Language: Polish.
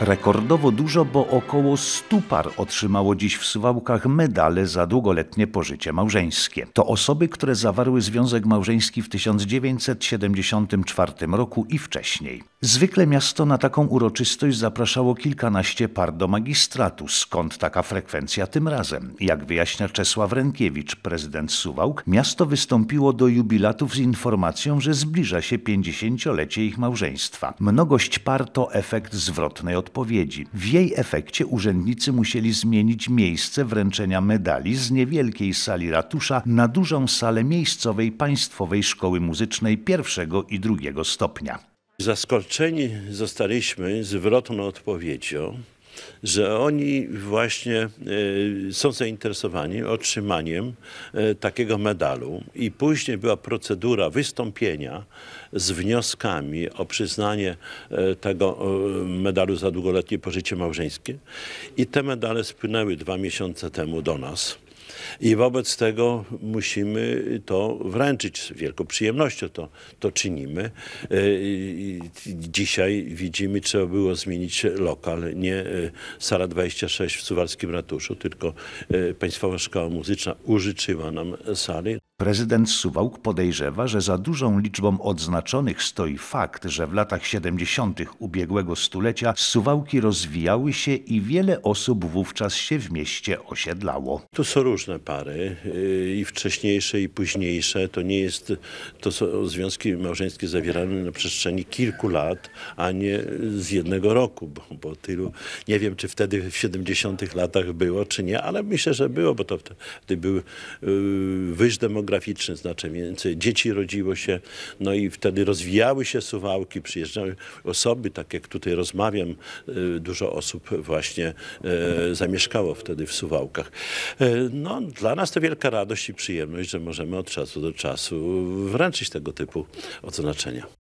Rekordowo dużo, bo około 100 par otrzymało dziś w Suwałkach medale za długoletnie pożycie małżeńskie. To osoby, które zawarły związek małżeński w 1974 roku i wcześniej. Zwykle miasto na taką uroczystość zapraszało kilkanaście par do magistratu. Skąd taka frekwencja tym razem? Jak wyjaśnia Czesław Renkiewicz, prezydent Suwałk, miasto wystąpiło do jubilatów z informacją, że zbliża się 50-lecie ich małżeństwa. Mnogość par to efekt zwrotnej odpowiedzialności odpowiedzi. W jej efekcie urzędnicy musieli zmienić miejsce wręczenia medali z niewielkiej sali ratusza na dużą salę miejscowej Państwowej Szkoły Muzycznej pierwszego i drugiego stopnia. Zaskoczeni zostaliśmy zwrotną odpowiedzią że oni właśnie e, są zainteresowani otrzymaniem e, takiego medalu i później była procedura wystąpienia z wnioskami o przyznanie e, tego medalu za długoletnie pożycie małżeńskie i te medale spłynęły dwa miesiące temu do nas. I wobec tego musimy to wręczyć. Z wielką przyjemnością to, to czynimy. E, dzisiaj widzimy, trzeba było zmienić lokal. Nie e, sala 26 w Suwalskim Ratuszu, tylko e, Państwowa Szkoła Muzyczna użyczyła nam sali. Prezydent Suwałk podejrzewa, że za dużą liczbą odznaczonych stoi fakt, że w latach 70. ubiegłego stulecia Suwałki rozwijały się i wiele osób wówczas się w mieście osiedlało. Tu są różne pary y, i wcześniejsze i późniejsze. To nie jest, to są związki małżeńskie zawierane na przestrzeni kilku lat, a nie z jednego roku, bo, bo tylu, nie wiem czy wtedy w 70 latach było czy nie, ale myślę, że było, bo to wtedy był y, wyż demograficzny, znaczy więcej dzieci rodziło się, no i wtedy rozwijały się suwałki, przyjeżdżały osoby, tak jak tutaj rozmawiam, y, dużo osób właśnie zamieszkało wtedy w Suwałkach. No, dla nas to wielka radość i przyjemność, że możemy od czasu do czasu wręczyć tego typu odznaczenia.